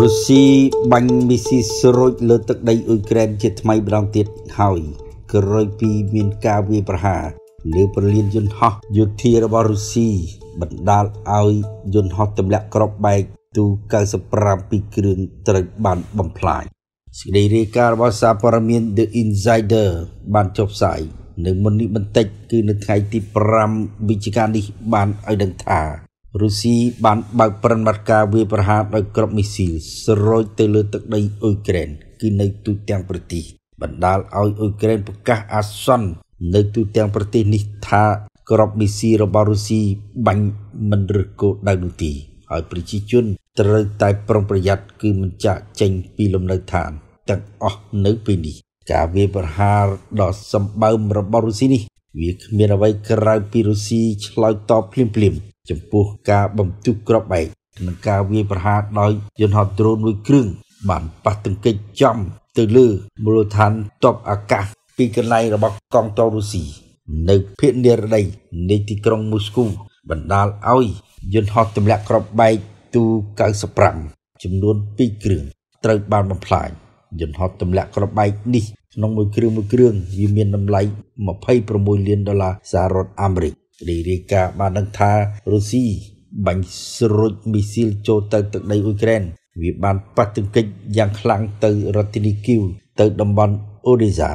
រុស្ស៊ីបាញ់មីស៊ីសរុចលើទឹកដីអ៊ុយក្រែនជាថ្មីម្ដងទៀតហើយក្រោយពីមានការវាយប្រហារលើប្រលានយន្តហោះយោធារបស់រុស្ស៊ីបណ្ដាលឲ្យយន្តហោះទម្លាក់គ្រាប់បែក ទូ95ពីរគ្រឿងត្រូវបានបំផ្លាញសេចក្តីរាយការណ៍របស់សារព័ត៌មាន The Insider បានចុះផ្សាយនៅមុននេះបន្តិចគឺនៅថ្ងៃទី5វិច្ឆិកានេះបានឲ្យដឹងថារុស្ស៊ីបានបើកប្រតិបត្តិការវាយប្រហារដោយគ្រាប់មីស៊ីលស្រោចទៅលើទឹកដីអ៊ុយក្រែនគឺនៅទូទាំងប្រទេសបណ្ដាលឲ្យអ៊ុយក្រែនប្រកាសអាសន្ននៅទូទាំងប្រទេសនេះថាក្របមីស៊ីរបស់រុស្ស៊ីបាញ់មិនរើសគោលដៅនោះទីហើយប្រជាជនត្រូវតែប្រុងប្រយ័ត្នគឺមិនចាក់ចេញពីលំនៅឋានទាំងអស់នៅពេលនេះ ការវាយប្រហារដ៏សម្បើមរបស់រុស្ស៊ីនេះវាគ្មានអ្វីក្រៅពីរុស្ស៊ីឆ្លើយតបភ្លាមៗចំពោះការបំទុះក្របបែកនិងការវាយប្រហារដោយយន្តហោះដ្រូនមួយគ្រឿងបានប៉ះទង្គិចចំទៅលើមូលដ្ឋានទ័ពអាកាសពីកន្លែងរបស់កងទ័ពរុស្ស៊ីនៅភូមិនិរដីនៃទីក្រុងមូស្គូបណ្ដាលឲ្យយន្តហោះទម្លាក់ក្របបែកទូ95ចំនួន2គ្រឿងត្រូវបានបំផ្លាញយន្តហោះទម្លាក់ក្របបែកនេះក្នុងមួយគ្រឿងមួយគ្រឿងវាមានតម្លៃ26លានដុល្លារសហរដ្ឋអាមេរិករីរាយការណ៍បានដឹងថារុស្ស៊ីបាញ់ស្រុចមីស៊ីលចូលទៅទឹកដីអ៊ុយក្រែន វាបានប៉ះទង្គិចយ៉ាងខ្លាំងទៅរដ្ឋធានីគីវទៅតំបន់អូឌីសា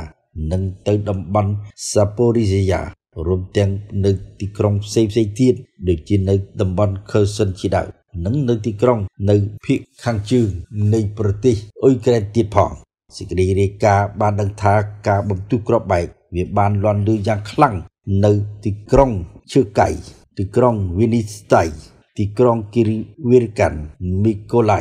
និងទៅតំបន់សាប៉ូរីសយ៉ារួមទាំងនៅទីក្រុងផ្សេងៗទៀតដូចជានៅតំបន់ខឺសិនជាដើមនិងនៅទីក្រុងនៅភូមិខាងជើងនៃប្រទេសអ៊ុយក្រែនទៀតផងសេចក្តីរាយការណ៍បានដឹងថាការបំទុះគ្រាប់បែក វាបានលាន់លឺយ៉ាងខ្លាំងនៅទីក្រុងឈើកៃទីក្រុងវីនីស្តៃទីក្រុងគិរីវីរកាន់មីកូឡៃ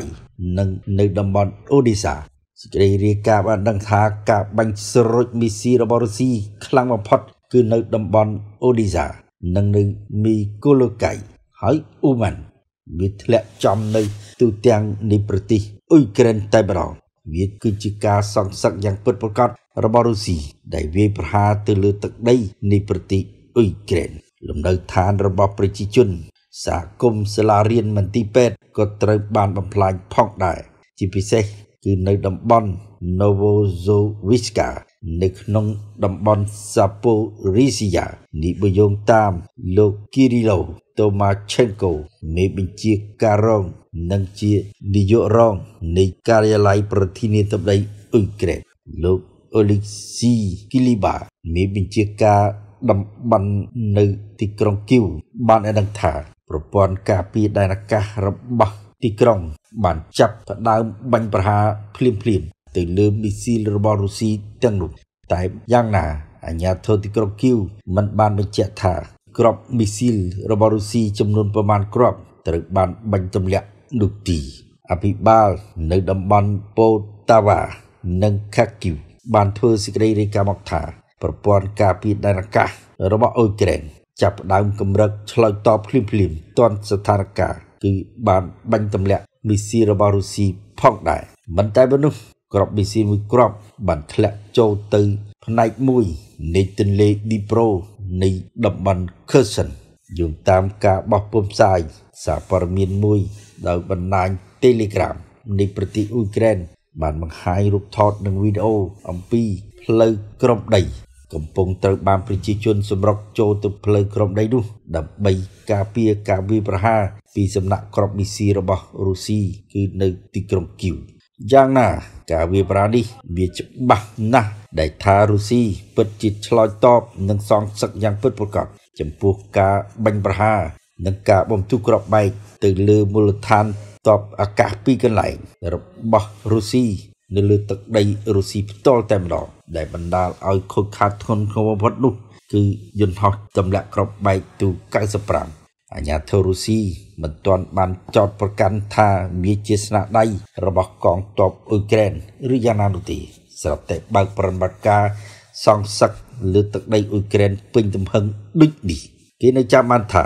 និងនៅតំបន់អូឌីសាសេចក្តីរាយការណ៍បានដឹងថាការបាញ់ស្រុចមីស៊ីរបស់រុស្ស៊ីខ្លាំងបំផុតគឺនៅតំបន់អូឌីសានិងនៅមីកូឡូកៃហើយអ៊ូម៉ាន់វាធ្លាក់ចំនៅទូទាំងនៃប្រទេសអ៊ុយក្រែនតែម្ដងវាគឺជាការសងសឹកយ៉ាងពិតប្រាកដរបស់រុស្ស៊ីដែលវាយប្រហារទៅលើទឹកដី នៃប្រទេសអ៊ុយក្រែនលំនៅឋានរបស់ប្រជាជនសហគមន៍សាលារៀនមន្ទីរពេទ្យក៏ត្រូវ បានបំផ្លាញផងដែរជាពិសេស គឺនៅតំបន់ Novozovska នៅក្នុងតំបន់ Zaporizhia នេះបើយោងតាម លោក Kirilo Tomachenko មេបញ្ជាការរង និងជានាយករង នៃការិយាល័យប្រធានាធិបតីអ៊ុយក្រែនលោក Oleksiy Kiliba មេបញ្ជាការតំបន់នៅទីក្រុងគីវបានឲ្យដឹងថាប្រព័ន្ធការពារដែនអាកាសរបស់ទីក្រុង បានចាប់ផ្ដើមបាញ់ប្រហារភ្លាមភ្លាមទៅលើមីស៊ីលរបស់រុស្ស៊ីទាំងនោះតែយ៉ាងណាអាញាធរទីក្រុងគីវមិនបានបញ្ជាក់ថាក្របមីស៊ីលរបស់រុស្ស៊ីចំនួនប្រមាណគ្រាប់ត្រូវបានបាញ់ទម្លាក់នោះទីអភិបាលនៅតំបន់ពោតាវ៉ានិងខាគីវបានធ្វើសេចក្តីរាយការណ៍មកថាប្រព័ន្ធការពារដែនអាកាសរបស់អ៊ុយក្រែនចាប់ផ្ដើមកម្រិតឆ្លើយតបភ្លាមភ្លាមទាន់ស្ថានភាពគឺបានបាញ់ទម្លាក់មីស៊ីរបស់រុស្ស៊ីផងដែរមិនតែប៉ុណ្ណោះក្របមីស៊ីមួយក្របបានធ្លាក់ចូលទៅផ្នែកមួយនៃទន្លេឌីប្រូនៃតំបន់ខឺសិនយោងតាមការបោះពុំផ្សាយសារព័ត៌មានមួយដោយបណ្ដាញ Telegram នៃប្រទេសអ៊ុយក្រែនបានបង្ហាញរូបថតនិងវីដេអូអំពីផ្លូវក្រំដីកំពុងត្រូវបានប្រជាជនសម្រុកចូលទៅផ្លូវក្រមដីនោះ ដើម្បីការពារការវាយប្រហារពីសំណាក់ក្រុមមីស៊ីរបស់រុស្ស៊ីគឺនៅទីក្រុងគីវយ៉ាងណាការវាយប្រហារនេះ វាច្បាស់ណាស់ដែលថារុស្ស៊ីពិតជាឆ្លើយតបនឹងសងសឹកយ៉ាងពិតប្រាកដចំពោះការបាញ់ប្រហារនិងការបំទុះក្របបែកទៅលើមូលដ្ឋានតបអាកាសពីកន្លែងរបស់រុស្ស៊ីនៅលើទឹកដីរុស្ស៊ីផ្ទាល់តែម្ដងដែលបណ្ដាលឲ្យខូចខាតធ្ងន់ធ្ងរបំផុតនោះគឺយន្តហោះទម្លាក់គ្រាប់បែកទូ95អាញាធិរុស្ស៊ីមិនទាន់បានចោទប្រកាន់ថាវាជាស្នាដៃរបស់កងទ័ពអ៊ុយក្រែនឬយ៉ាងណានោះទេស្រាប់តែបើកប្រតិបត្តិការសងសឹកលើទឹកដីអ៊ុយក្រែនពេញទំហឹងដូចនេះគេនៅចាំបានថា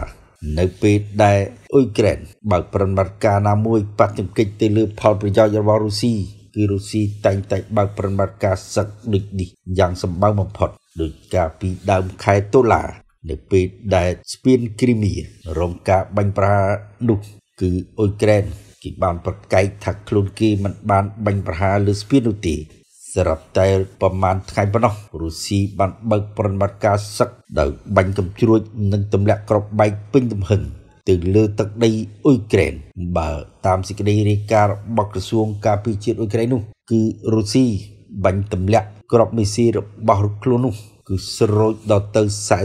នៅពេលដែលអ៊ុយក្រែនបើកប្រតិបត្តិការណាមួយប៉ះទង្គិចទៅលើផលប្រយោជន៍របស់រុស្ស៊ីគឺរុស្ស៊ីតែងតែបើកប្រតិបត្តិការសឹកដូចនេះយ៉ាងសម្បើមបំផុតដោយការពីដើមខែតុលានៅពេលដែលស្ពានគ្រីមៀរងការបាញ់ប្រហារនោះគឺអ៊ុយក្រែនគេបានប្រកែកថាខ្លួនគេមិនបានបាញ់ប្រហារលើស្ពាននោះទេសម្រាប់តែប្រមាណថ្ងៃប៉ុណ្ណោះរុស្ស៊ីបានបើកប្រតិបត្តិការសឹកដោយបាញ់កំជ្រួចនិងទម្លាក់គ្រាប់បែកពេញទំហឹងទៅលើទឹកដីអ៊ុយក្រែន បើតាមសេចក្តីរាយការណ៍របស់ក្រសួងការពារជាតិអ៊ុយក្រែននោះគឺរុស្ស៊ីបាញ់ទម្លាក់ក្របមីស៊ីរបស់ខ្លួននោះ គឺស្រោចដល់ទៅ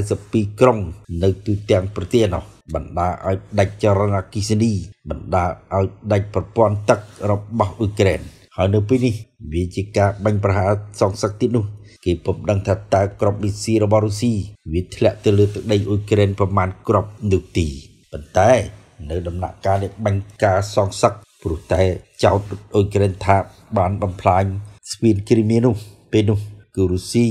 42ក្រុងនៅទូទាំងប្រទេសនោះបណ្ដាឲ្យដាច់ចរន្តអគ្គិសនីបណ្ដាឲ្យដាច់ប្រព័ន្ធទឹករបស់អ៊ុយក្រែនហើយនៅពេលនេះ វាជាការបាញ់ប្រហារសងសឹកទៀតនោះគេពុំដឹងថាតើក្របមីស៊ីរបស់រុស្ស៊ីវាធ្លាក់ទៅលើទឹកដីអ៊ុយក្រែនប្រមាណក្របនោះទីប៉ុន្តែ នៅដំណាក់កាលនេះបាញ់ការសងសឹកព្រោះតែចោតអ៊ុយក្រែនថា បានបំផ្លាញស្ពានគ្រីមៀនោះ ពេលនោះគឺរុស្ស៊ី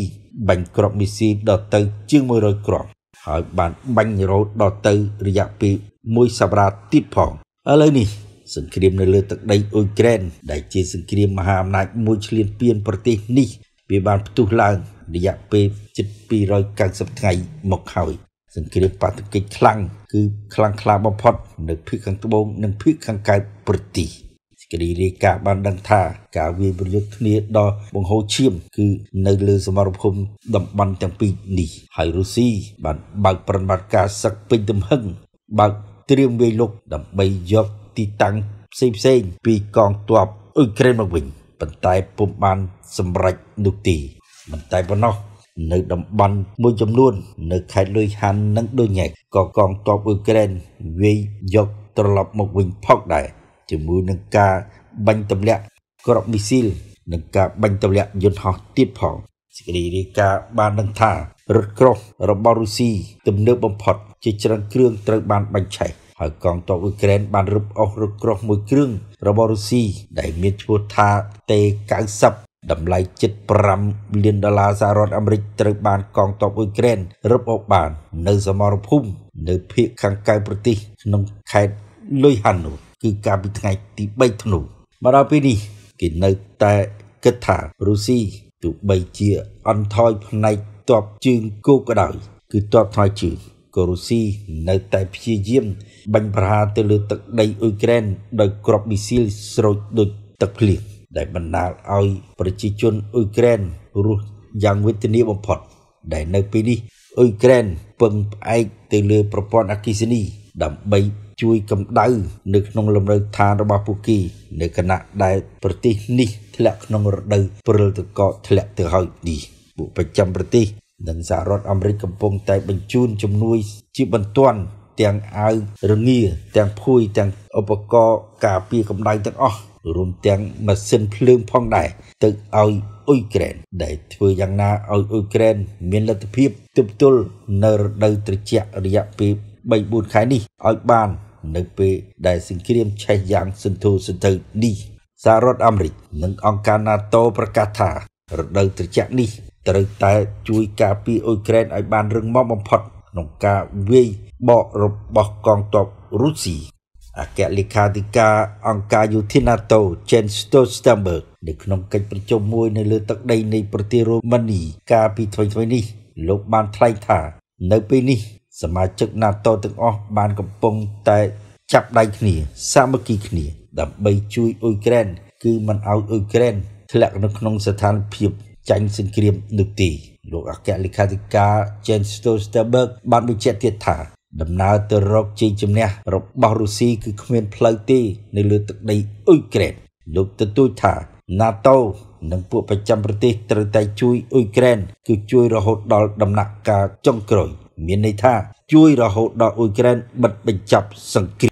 បាញ់គ្រាប់មីស៊ីលដល់ទៅជាង100គ្រាប់ ហើយបានបាញ់រោទដល់ទៅរយៈពេល1សប្តាហ៍ទៀតផងឥឡូវនេះសង្គ្រាមនៅលើទឹកដីអ៊ុយក្រែនដែលជាសង្គ្រាមមហាអំណាចមួយឈ្លានពានប្រទេសនេះវាបានផ្ទុះឡើងរយៈពេលជិត290ថ្ងៃមកហើយសង្គ្រាមបាតុកិច្ចខ្លាំងគឺខ្លាំងខ្លាបំផុតនៅភាគខាងត្បូងនិងភាគខាងកើតប្រទេសសេចក្តីរាយការណ៍បានដឹងថាការវាយប្រយុទ្ធគ្នាដ៏បង្ហូរឈាម គឺនៅលើសមរភូមិតំបន់ទាំងពីរនេះហើយរុស្ស៊ីបានបើកប្រតិបត្តិការសឹកពេញទំហឹងបើកត្រៀមវាយលុកដើម្បីយកទីតាំងផ្សេងផ្សេងពីកងទ័ពអ៊ុយក្រែនមកវិញប៉ុន្តែពុំបានសម្រេចនោះទេមិនតែប៉ុណ្ណោះនៅតំបន់មួយចំនួន នៅខេត្តលុយហាន់និងដូញែកក៏កងទ័ពអ៊ុយក្រែនវាយយកត្រឡប់មកវិញផងដែរជាមួយនឹងការបាញ់ទម្លាក់គ្រាប់មីស៊ីលនិងការបាញ់ទម្លាក់យន្តហោះទៀតផងសេចក្តីរាយការណ៍បានដឹងថារថក្រោះរបស់រុស្ស៊ីទំនើបបំផុតជាច្រើនគ្រឿងត្រូវបានបាញ់ឆេះហើយកងទ័ពអ៊ុយក្រែនបានរឹបអូសរថក្រោះមួយគ្រឿងរបស់រុស្ស៊ីដែលមានឈ្មោះថា T-90 តម្លៃជិត5លានដុល្លារសហរដ្ឋអាមេរិកត្រូវបានកងទ័ពអ៊ុយក្រែនរឹបអូសបាន នៅសមរភូមិនៅភូមិខាងកៅប្រទេសក្នុងខេត្តលុយហាននោះគឺកាលពីថ្ងៃទី3ធ្នូមកដល់ពេលនេះ គេនៅតែគិតថារុស្ស៊ីទោះបីជាអន់ថយផ្នែកទ័ពជើងគោកក៏ដោយគឺទ័ពថយជើងក៏រុស្ស៊ីនៅតែព្យាយាមបាញ់ប្រហារទៅលើទឹកដីអ៊ុយក្រែនដោយគ្រាប់មីស៊ីលស្រោចដូចទឹកភ្លៀងដែលបណ្ដាលឲ្យប្រជាជនអ៊ុយក្រែនរស់យ៉ាងវេទនាបំផុត ដែលនៅពេលនេះអ៊ុយក្រែនពឹងផ្អែកទៅលើប្រព័ន្ធអគ្គិសនីដើម្បីជួយកម្ដៅនៅក្នុង លំនៅឋានរបស់ពួកគេនៅគណៈដែលប្រទេស នេះធ្លាក់ក្នុងរដូវព្រិលទឹកកកធ្លាក់ទៅហើយនេះពួកប្រចាំប្រទេសនិងសហរដ្ឋអាមេរិកកំពុងតែបញ្ជូនជំនួយ ជាបន្ទាន់ទាំងអាវរងាទាំងភួយទាំងឧបករណ៍ការពារកម្ដៅទាំងអស់រួមទាំងម៉ាស៊ីនភ្លើងផងដែរទៅឲ្យអ៊ុយក្រែនដែលធ្វើយ៉ាងណាឲ្យអ៊ុយក្រែនមានលទ្ធភាពទប់ទល់នៅរដូវត្រជាក់រយៈពេល3-4ខែនេះឲ្យបាន នៅពេលដែលសង្គ្រាមឆេះយ៉ាងសន្ធោសន្ធៅនេះសហរដ្ឋអាមេរិកនិងអង្គការ NATO ប្រកាសថារដូវត្រជាក់នេះត្រូវតែជួយការពារអ៊ុយក្រែនឲ្យបានរឹងមាំបំផុតក្នុងការវាយបករបស់កងទ័ពរុស្ស៊ីអគ្គលេខាធិការអង្គការយោធា NATO Jens Stoltenberg នៅក្នុងកិច្ចប្រជុំមួយនៅលើទឹកដីនៃប្រទេសរូម៉ានីកាលពីថ្មីថ្មីនេះលោកបានថ្លែងថា នៅពេលនេះ សមាជិក NATO ទាំងអស់បានកំពុងតែចាប់ដៃគ្នាសាមគ្គីគ្នាដើម្បីជួយអ៊ុយក្រែនគឺមិនឲ្យអ៊ុយក្រែនធ្លាក់នៅក្នុងស្ថានភាពចាញ់សង្គ្រាមនោះទេលោកអគ្គលេខាធិការ Jens Stoltenberg បានបញ្ជាក់ទៀតថាដំណើរទៅរកជ័យជំនះរបស់រុស្ស៊ីគឺគ្មានផ្លូវទេនៅលើទឹកដីអ៊ុយក្រែនលោកទទូចថា NATO និងពួកប្រចាំប្រទេសត្រូវតែជួយអ៊ុយក្រែនគឺជួយរហូតដល់ដំណាក់កាលចុងក្រោយមានន័យថាជួយរហូតដល់អ៊ុយក្រែនបិទបញ្ចប់សង្គ្រាម